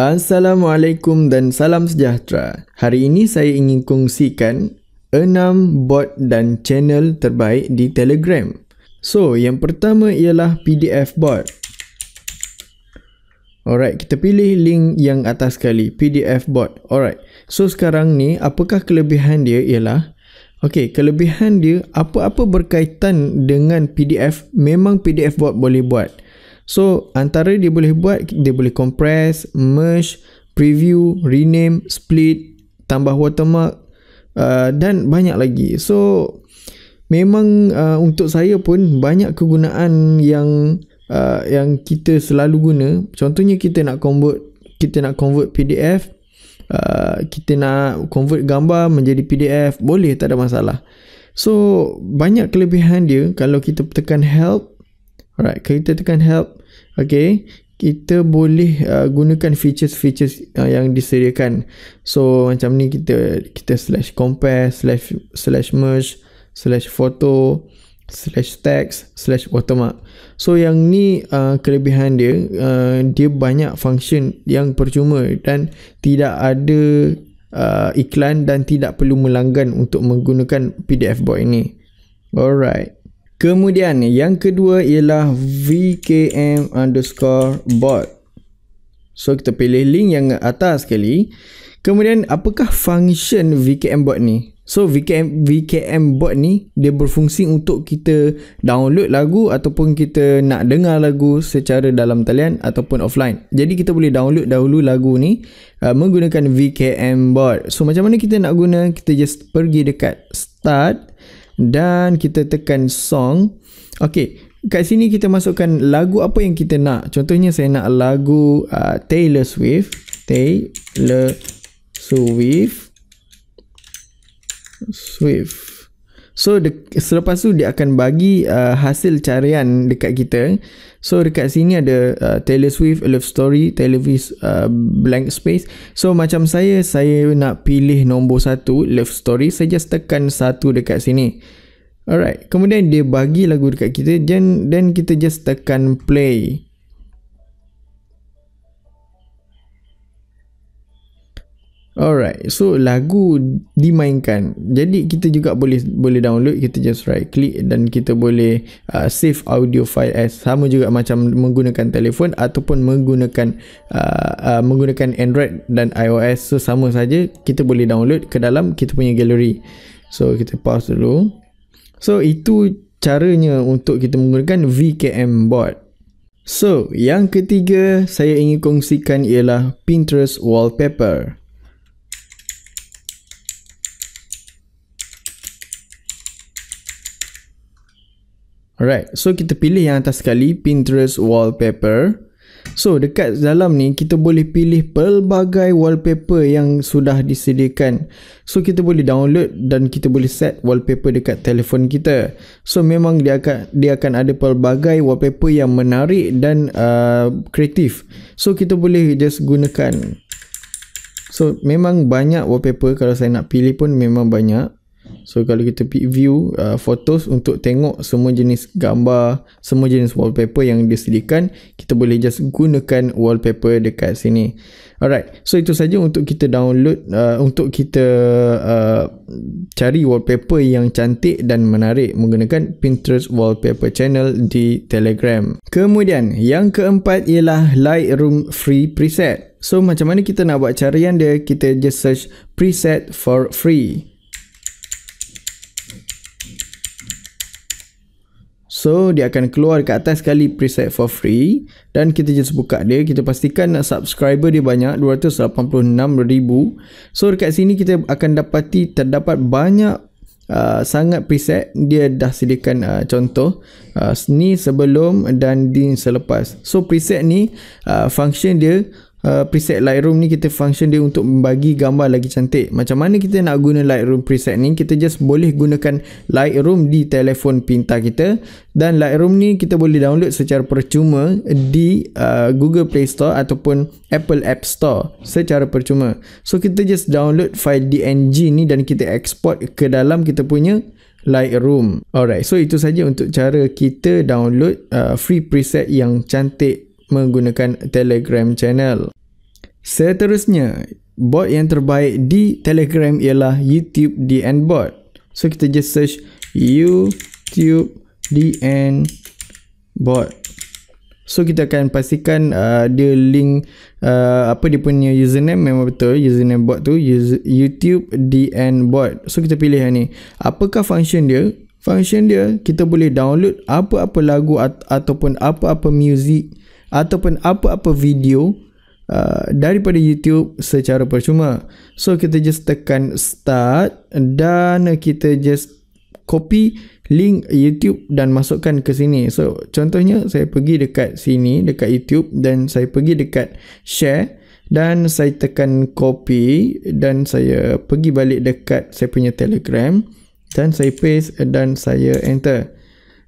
Assalamualaikum dan salam sejahtera. Hari ini saya ingin kongsikan 6 bot dan channel terbaik di Telegram. So, yang pertama ialah PDF bot. Alright, kita pilih link yang atas sekali, PDF bot. Alright. So, sekarang ni apakah kelebihan dia ialah Okay, kelebihan dia apa-apa berkaitan dengan PDF, memang PDF bot boleh buat. So antara dia boleh buat dia boleh compress, merge, preview, rename, split, tambah watermark uh, dan banyak lagi. So memang uh, untuk saya pun banyak kegunaan yang uh, yang kita selalu guna. Contohnya kita nak convert kita nak convert PDF Uh, kita nak convert gambar menjadi PDF boleh tak ada masalah so banyak kelebihan dia kalau kita tekan help alright kita tekan help okay kita boleh uh, gunakan features-features uh, yang disediakan so macam ni kita kita slash compare slash slash merge slash photo slash text slash watermark so yang ni uh, kelebihan dia uh, dia banyak function yang percuma dan tidak ada uh, iklan dan tidak perlu melanggan untuk menggunakan PDF bot ini alright Kemudian yang kedua ialah VKM underscore bot. So kita pilih link yang atas sekali. Kemudian apakah function VKM bot ni? So VKM VKM bot ni dia berfungsi untuk kita download lagu ataupun kita nak dengar lagu secara dalam talian ataupun offline. Jadi kita boleh download dahulu lagu ni uh, menggunakan VKM bot. So macam mana kita nak guna? Kita just pergi dekat start dan kita tekan song okey kat sini kita masukkan lagu apa yang kita nak contohnya saya nak lagu uh, Taylor Swift Taylor Swift Swift So de- selepas tu dia akan bagi uh, hasil carian dekat kita. So dekat sini ada uh, Taylor Swift Love Story, Televis uh, Blank Space. So macam saya saya nak pilih nombor satu Love Story, saya just tekan satu dekat sini. Alright, kemudian dia bagi lagu dekat kita dan dan kita just tekan play. Alright, so lagu dimainkan. Jadi kita juga boleh boleh download, kita just right click dan kita boleh uh, save audio file as sama juga macam menggunakan telefon ataupun menggunakan uh, uh, menggunakan Android dan iOS. So sama saja, kita boleh download ke dalam kita punya gallery. So kita pause dulu. So itu caranya untuk kita menggunakan VKM bot. So, yang ketiga saya ingin kongsikan ialah Pinterest wallpaper. Alright, so kita pilih yang atas sekali, Pinterest Wallpaper. So, dekat dalam ni, kita boleh pilih pelbagai wallpaper yang sudah disediakan. So, kita boleh download dan kita boleh set wallpaper dekat telefon kita. So, memang dia akan, dia akan ada pelbagai wallpaper yang menarik dan uh, kreatif. So, kita boleh just gunakan. So, memang banyak wallpaper kalau saya nak pilih pun memang banyak. So kalau kita pick view uh, photos uh, untuk tengok semua jenis gambar, semua jenis wallpaper yang disediakan, kita boleh just gunakan wallpaper dekat sini. Alright, so itu saja untuk kita download, uh, untuk kita uh, cari wallpaper yang cantik dan menarik menggunakan Pinterest Wallpaper Channel di Telegram. Kemudian, yang keempat ialah Lightroom Free Preset. So macam mana kita nak buat carian dia, kita just search preset for free. So dia akan keluar kat atas sekali preset for free dan kita just buka dia kita pastikan nak subscriber dia banyak 286,000. So dekat sini kita akan dapati terdapat banyak Uh, sangat preset dia dah sediakan uh, contoh uh, ni sebelum dan din selepas so preset ni uh, function dia uh, preset Lightroom ni kita function dia untuk membagi gambar lagi cantik. Macam mana kita nak guna Lightroom preset ni? Kita just boleh gunakan Lightroom di telefon pintar kita dan Lightroom ni kita boleh download secara percuma di uh, Google Play Store ataupun Apple App Store secara percuma. So kita just download file DNG ni dan kita export ke dalam kita punya Lightroom. Alright, so itu saja untuk cara kita download uh, free preset yang cantik menggunakan Telegram channel. Seterusnya, bot yang terbaik di Telegram ialah YouTube DN bot. So kita just search YouTube DN bot. So kita akan pastikan uh, dia link uh, apa dia punya username memang betul username bot tu YouTube DN bot. So kita pilih yang ni. Apakah function dia? Function dia kita boleh download apa-apa lagu at- ataupun apa-apa music ataupun apa-apa video uh, daripada YouTube secara percuma. So kita just tekan start dan kita just copy link YouTube dan masukkan ke sini. So contohnya saya pergi dekat sini dekat YouTube dan saya pergi dekat share dan saya tekan copy dan saya pergi balik dekat saya punya Telegram dan saya paste dan saya enter.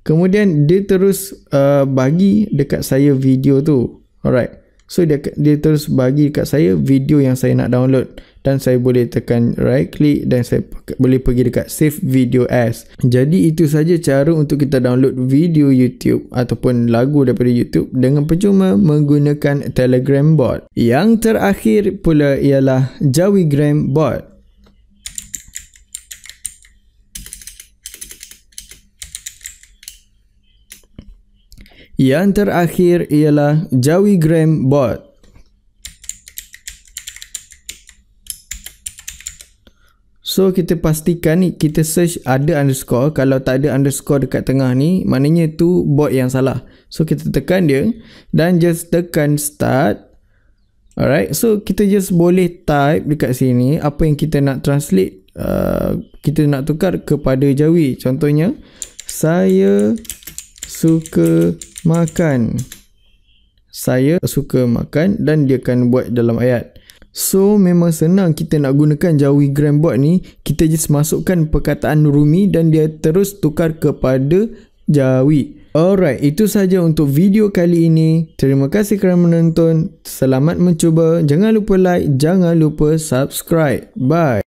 Kemudian dia terus uh, bagi dekat saya video tu. Alright. So dia dia terus bagi dekat saya video yang saya nak download dan saya boleh tekan right click dan saya boleh pergi dekat save video as. Jadi itu saja cara untuk kita download video YouTube ataupun lagu daripada YouTube dengan percuma menggunakan Telegram bot. Yang terakhir pula ialah Jawigram bot. Yang terakhir ialah Jawi Gram Bot. So kita pastikan ni kita search ada underscore kalau tak ada underscore dekat tengah ni maknanya tu bot yang salah. So kita tekan dia dan just tekan start. Alright. So kita just boleh type dekat sini apa yang kita nak translate uh, kita nak tukar kepada Jawi. Contohnya saya suka makan. Saya suka makan dan dia akan buat dalam ayat. So memang senang kita nak gunakan jawi gram bot ni Kita just masukkan perkataan Rumi dan dia terus tukar kepada jawi Alright, itu saja untuk video kali ini Terima kasih kerana menonton Selamat mencuba Jangan lupa like, jangan lupa subscribe Bye